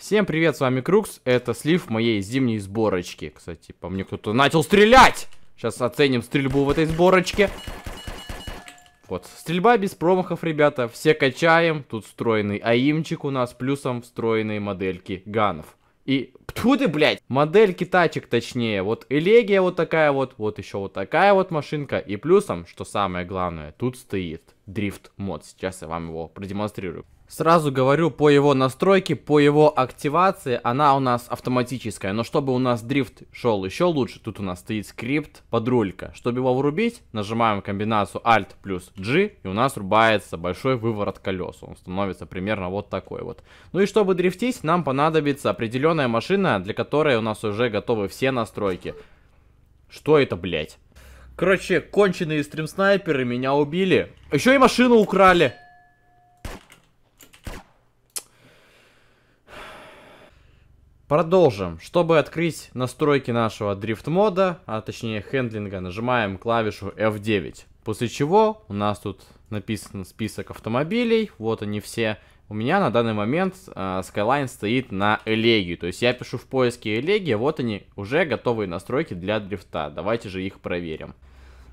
Всем привет, с вами Крукс, это слив моей зимней сборочки. Кстати, по мне кто-то начал стрелять! Сейчас оценим стрельбу в этой сборочке. Вот, стрельба без промахов, ребята, все качаем. Тут встроенный аимчик у нас, плюсом встроенные модельки ганов. И, пту ты, блядь, модельки тачек точнее. Вот Элегия вот такая вот, вот еще вот такая вот машинка. И плюсом, что самое главное, тут стоит Drift мод. Сейчас я вам его продемонстрирую. Сразу говорю по его настройке, по его активации, она у нас автоматическая. Но чтобы у нас дрифт шел еще лучше, тут у нас стоит скрипт подрулька. Чтобы его врубить, нажимаем комбинацию Alt плюс G, и у нас рубается большой выворот колес. Он становится примерно вот такой вот. Ну и чтобы дрифтить, нам понадобится определенная машина, для которой у нас уже готовы все настройки. Что это, блять? Короче, конченые стрим-снайперы меня убили. Еще и машину украли. Продолжим. Чтобы открыть настройки нашего дрифт-мода, а точнее хендлинга, нажимаем клавишу F9. После чего у нас тут написан список автомобилей, вот они все. У меня на данный момент э, Skyline стоит на Элегию. То есть я пишу в поиске Элегия, вот они, уже готовые настройки для дрифта. Давайте же их проверим.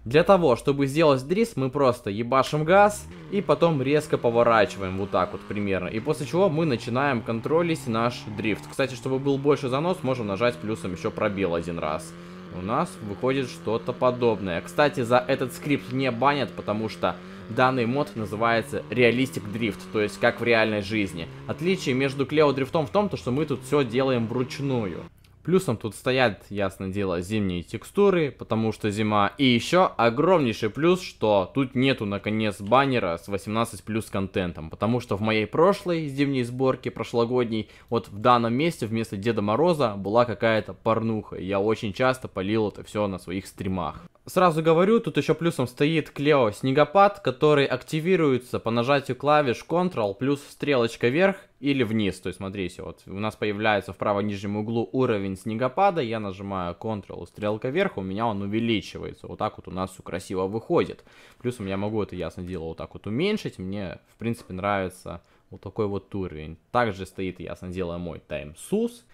Для того, чтобы сделать дрифт, мы просто ебашим газ и потом резко поворачиваем вот так вот примерно. И после чего мы начинаем контролить наш дрифт. Кстати, чтобы был больше занос, можем нажать плюсом еще пробел один раз. У нас выходит что-то подобное. Кстати, за этот скрипт не банят, потому что Данный мод называется Realistic Drift, то есть как в реальной жизни. Отличие между Клео Дрифтом в том, что мы тут все делаем вручную. Плюсом тут стоят, ясно дело, зимние текстуры, потому что зима. И еще огромнейший плюс, что тут нету, наконец, баннера с 18 плюс контентом. Потому что в моей прошлой зимней сборке, прошлогодней, вот в данном месте вместо Деда Мороза была какая-то порнуха. Я очень часто полил это все на своих стримах. Сразу говорю, тут еще плюсом стоит Клео Снегопад, который активируется по нажатию клавиш Ctrl плюс стрелочка вверх или вниз. То есть, смотрите, вот у нас появляется в правом нижнем углу уровень снегопада, я нажимаю Ctrl, стрелка вверх, у меня он увеличивается. Вот так вот у нас все красиво выходит. Плюсом я могу это, ясно дело, вот так вот уменьшить. Мне, в принципе, нравится вот такой вот уровень. Также стоит, ясно дело, мой таймсус.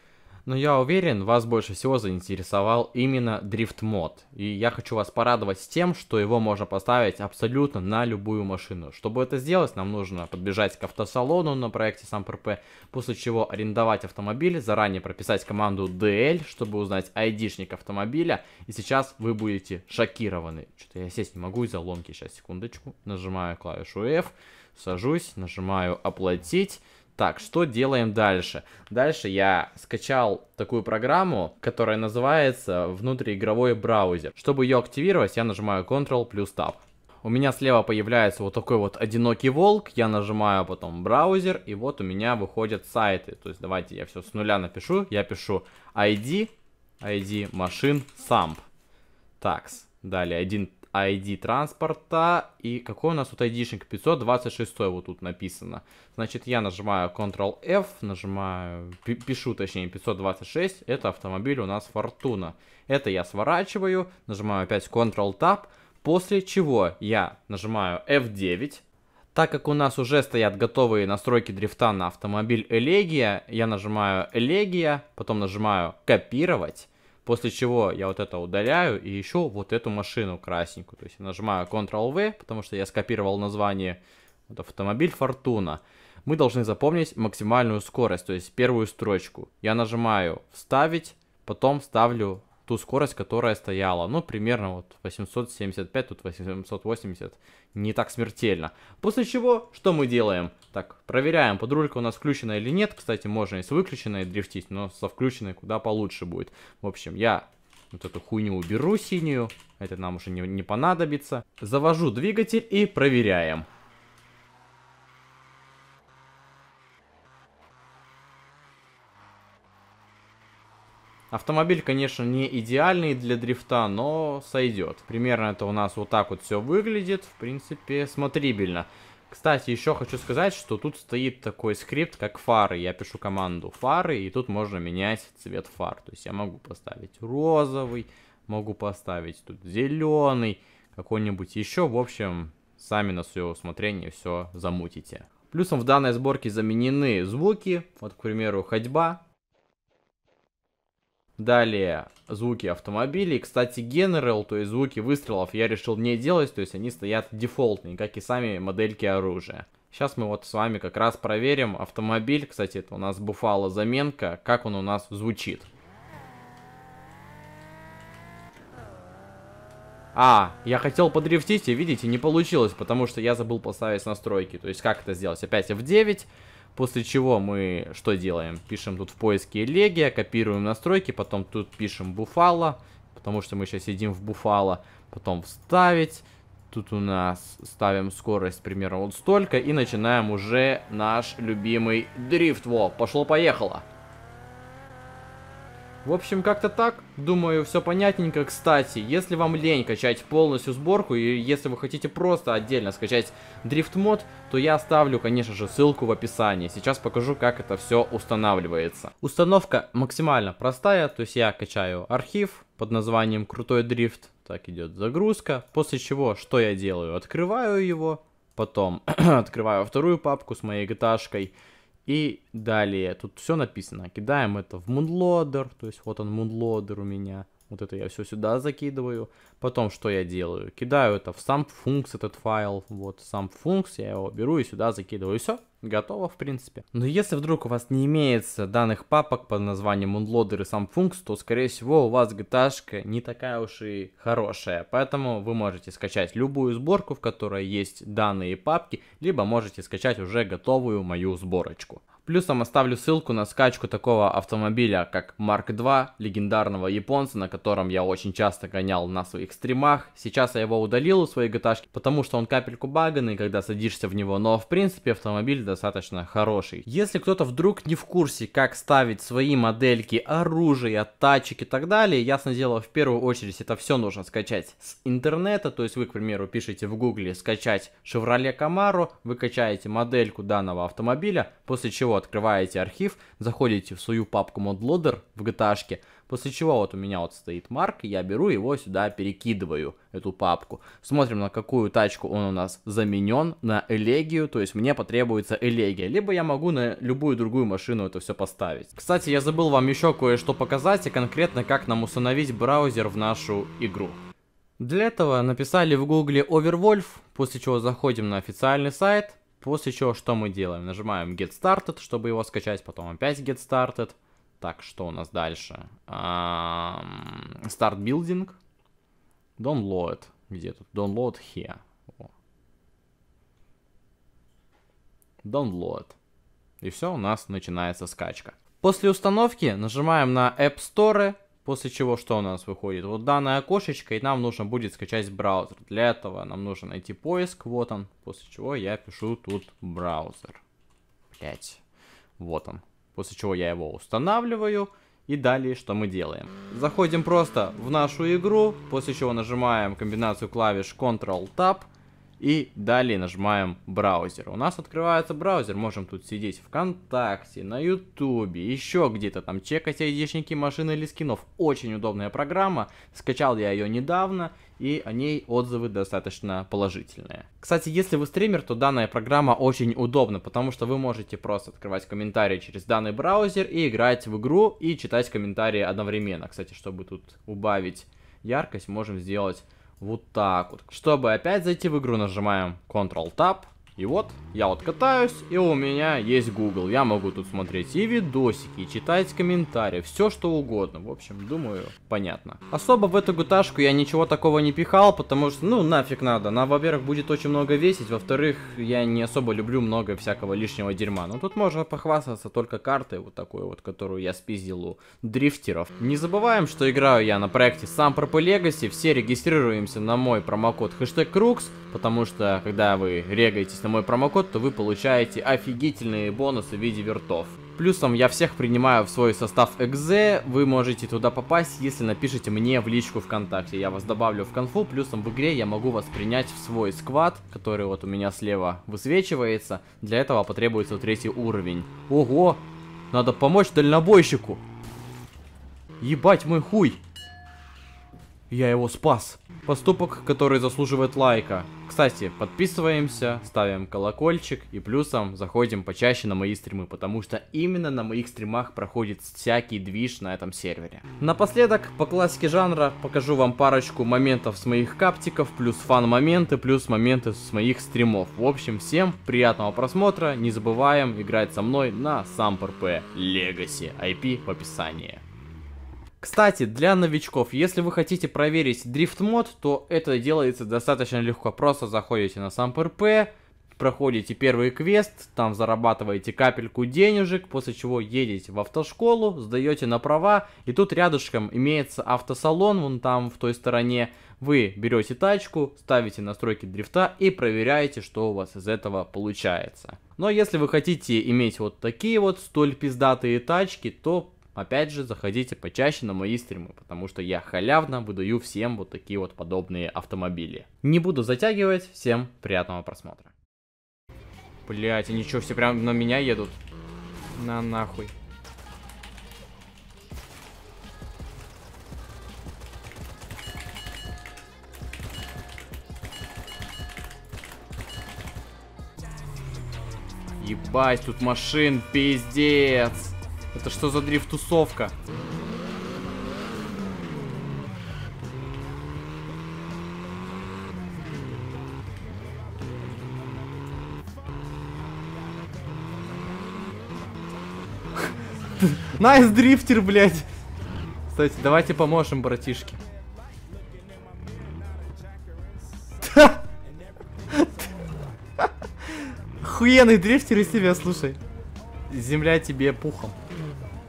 Но я уверен, вас больше всего заинтересовал именно дрифт-мод. И я хочу вас порадовать тем, что его можно поставить абсолютно на любую машину. Чтобы это сделать, нам нужно подбежать к автосалону на проекте SamPRP, после чего арендовать автомобиль, заранее прописать команду DL, чтобы узнать айдишник автомобиля. И сейчас вы будете шокированы. Что-то я сесть не могу из-за ломки. Сейчас, секундочку. Нажимаю клавишу F, сажусь, нажимаю «Оплатить». Так, что делаем дальше? Дальше я скачал такую программу, которая называется внутриигровой браузер. Чтобы ее активировать, я нажимаю Ctrl плюс Tab. У меня слева появляется вот такой вот одинокий волк, я нажимаю потом браузер, и вот у меня выходят сайты. То есть давайте я все с нуля напишу, я пишу ID, ID машин самп. Такс, далее один ID транспорта. И какой у нас тут ID-шник? 526 вот тут написано. Значит, я нажимаю Ctrl-F, нажимаю, пишу точнее 526. Это автомобиль у нас Фортуна. Это я сворачиваю, нажимаю опять Ctrl-Tab. После чего я нажимаю F9, так как у нас уже стоят готовые настройки дрифта на автомобиль Элегия, я нажимаю Элегия, потом нажимаю Копировать. После чего я вот это удаляю и еще вот эту машину красненькую. То есть я нажимаю Ctrl-V, потому что я скопировал название вот, автомобиль Фортуна. Мы должны запомнить максимальную скорость, то есть первую строчку. Я нажимаю «Вставить», потом ставлю ту скорость, которая стояла. Ну, примерно вот 875, тут 880. Не так смертельно. После чего, что мы делаем? Так, проверяем, подрулька у нас включена или нет. Кстати, можно и с выключенной дрифтить, но со включенной куда получше будет. В общем, я вот эту хуйню уберу синюю. Это нам уже не, не понадобится. Завожу двигатель и проверяем. Автомобиль, конечно, не идеальный для дрифта, но сойдет. Примерно это у нас вот так вот все выглядит. В принципе, смотрибельно. Кстати, еще хочу сказать, что тут стоит такой скрипт, как фары. Я пишу команду фары, и тут можно менять цвет фар. То есть я могу поставить розовый, могу поставить тут зеленый, какой-нибудь еще. В общем, сами на свое усмотрение все замутите. Плюсом в данной сборке заменены звуки. Вот, к примеру, ходьба Далее звуки автомобилей. Кстати, General, то есть звуки выстрелов, я решил не делать, то есть они стоят дефолтные, как и сами модельки оружия. Сейчас мы вот с вами как раз проверим автомобиль, кстати, это у нас Буфало заменка, как он у нас звучит. А, я хотел подрифтить, и видите, не получилось, потому что я забыл поставить настройки. То есть как это сделать? Опять F9, После чего мы что делаем? Пишем тут в поиске Легия, копируем настройки, потом тут пишем Буфало, потому что мы сейчас сидим в Буфало, потом вставить. Тут у нас ставим скорость примерно вот столько и начинаем уже наш любимый дрифт. Во, пошло-поехало. В общем, как-то так. Думаю, все понятненько. Кстати, если вам лень качать полностью сборку, и если вы хотите просто отдельно скачать дрифт-мод, то я оставлю, конечно же, ссылку в описании. Сейчас покажу, как это все устанавливается. Установка максимально простая, то есть я качаю архив под названием «Крутой дрифт». Так идет загрузка, после чего что я делаю? Открываю его, потом открываю вторую папку с моей gta и далее, тут все написано, кидаем это в Moonloader, то есть вот он Moonloader у меня, вот это я все сюда закидываю. Потом что я делаю? Кидаю это в сам функс, этот файл. Вот сам функс, я его беру и сюда закидываю. И все, готово в принципе. Но если вдруг у вас не имеется данных папок под названием unloader и сам функс, то скорее всего у вас gta не такая уж и хорошая. Поэтому вы можете скачать любую сборку, в которой есть данные папки, либо можете скачать уже готовую мою сборочку плюс Плюсом оставлю ссылку на скачку такого автомобиля, как Mark 2, легендарного японца, на котором я очень часто гонял на своих стримах. Сейчас я его удалил у своей gta потому что он капельку баганный, когда садишься в него, но в принципе автомобиль достаточно хороший. Если кто-то вдруг не в курсе, как ставить свои модельки, оружие, тачек и так далее, ясно дело, в первую очередь это все нужно скачать с интернета, то есть вы, к примеру, пишете в гугле «скачать Chevrolet Camaro», вы качаете модельку данного автомобиля, после чего чего открываете архив, заходите в свою папку ModLoader в gta после чего вот у меня вот стоит марк, я беру его сюда, перекидываю, эту папку. Смотрим, на какую тачку он у нас заменен, на элегию, то есть мне потребуется элегия, либо я могу на любую другую машину это все поставить. Кстати, я забыл вам еще кое-что показать, и конкретно как нам установить браузер в нашу игру. Для этого написали в гугле Overwolf, после чего заходим на официальный сайт, После чего что мы делаем? Нажимаем Get Started, чтобы его скачать, потом опять Get Started. Так, что у нас дальше? Um, start Building. Download. Где тут? Download here. Download. И все, у нас начинается скачка. После установки нажимаем на App Store После чего что у нас выходит? Вот данное окошечко, и нам нужно будет скачать браузер. Для этого нам нужно найти поиск, вот он. После чего я пишу тут браузер. Блять. Вот он. После чего я его устанавливаю. И далее что мы делаем? Заходим просто в нашу игру, после чего нажимаем комбинацию клавиш Ctrl-Tab и далее нажимаем браузер. У нас открывается браузер, можем тут сидеть ВКонтакте, на Ютубе, еще где-то там чекать айдишники машины или скинов. Очень удобная программа, скачал я ее недавно и о ней отзывы достаточно положительные. Кстати, если вы стример, то данная программа очень удобна, потому что вы можете просто открывать комментарии через данный браузер и играть в игру и читать комментарии одновременно. Кстати, чтобы тут убавить яркость, можем сделать вот так вот. Чтобы опять зайти в игру, нажимаем Ctrl-Tab, и вот, я вот катаюсь, и у меня есть Google. Я могу тут смотреть и видосики, и читать комментарии, все что угодно. В общем, думаю, понятно. Особо в эту гуташку я ничего такого не пихал, потому что, ну, нафиг надо. Она, во-первых, будет очень много весить, во-вторых, я не особо люблю много всякого лишнего дерьма. Но тут можно похвастаться только картой вот такой вот, которую я спиздил у дрифтеров. Не забываем, что играю я на проекте сам Purple Legacy. Все регистрируемся на мой промокод хэштег Крукс, потому что, когда вы регаетесь на мой промокод, то вы получаете офигительные бонусы в виде вертов. Плюсом я всех принимаю в свой состав экзе, вы можете туда попасть, если напишите мне в личку ВКонтакте, я вас добавлю в конфу, плюсом в игре я могу вас принять в свой сквад, который вот у меня слева высвечивается, для этого потребуется третий уровень. Ого, надо помочь дальнобойщику! Ебать мой хуй! Я его спас. Поступок, который заслуживает лайка. Кстати, подписываемся, ставим колокольчик и плюсом заходим почаще на мои стримы, потому что именно на моих стримах проходит всякий движ на этом сервере. Напоследок, по классике жанра, покажу вам парочку моментов с моих каптиков, плюс фан-моменты, плюс моменты с моих стримов. В общем, всем приятного просмотра, не забываем играть со мной на сам ПРП IP в описании. Кстати, для новичков, если вы хотите проверить дрифт-мод, то это делается достаточно легко. Просто заходите на сам ПРП, проходите первый квест, там зарабатываете капельку денежек, после чего едете в автошколу, сдаете на права, и тут рядышком имеется автосалон, вон там в той стороне, вы берете тачку, ставите настройки дрифта и проверяете, что у вас из этого получается. Но если вы хотите иметь вот такие вот столь пиздатые тачки, то Опять же, заходите почаще на мои стримы, потому что я халявно выдаю всем вот такие вот подобные автомобили. Не буду затягивать, всем приятного просмотра. Блять, они что, все прям на меня едут? На нахуй. Ебать, тут машин пиздец. Это что за дрифтусовка? Найс дрифтер, блядь. Кстати, давайте поможем, братишки. Охуенный дрифтер из тебя, слушай. Земля тебе пухом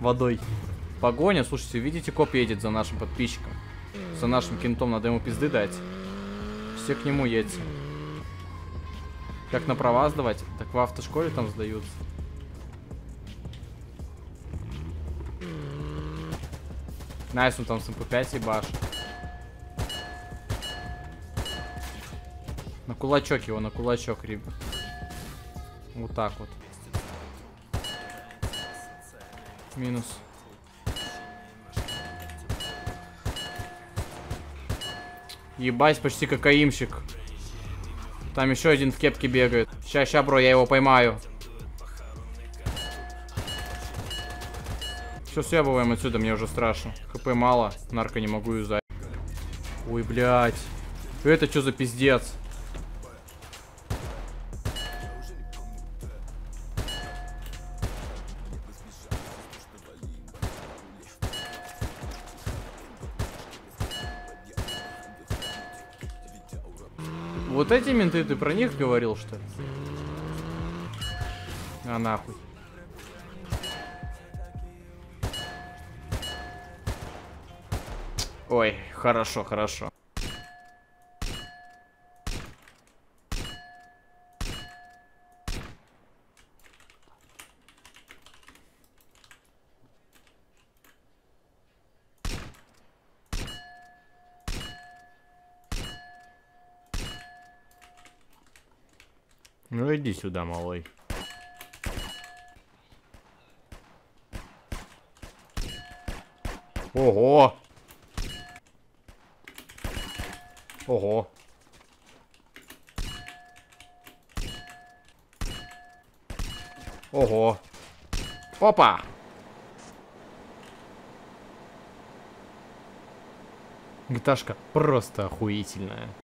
водой. Погоня. Слушайте, видите, коп едет за нашим подписчиком. За нашим кентом. Надо ему пизды дать. Все к нему едете. Как на права сдавать? Так в автошколе там сдаются. Найс, он там с МП5 ебаш. На кулачок его, на кулачок, ребят. Вот так вот. Минус. Ебать, почти кокаимщик. Там еще один в кепке бегает. Ща, ща, бро, я его поймаю. Все, съебываем отсюда, мне уже страшно. Хп мало, нарко не могу юзать. Ой, блядь. Это что за пиздец? Вот эти менты, ты про них говорил, что ли? А нахуй. Ой, хорошо, хорошо. Ну иди сюда, малой. Ого! Ого! Ого! Опа! Гиташка просто охуительная.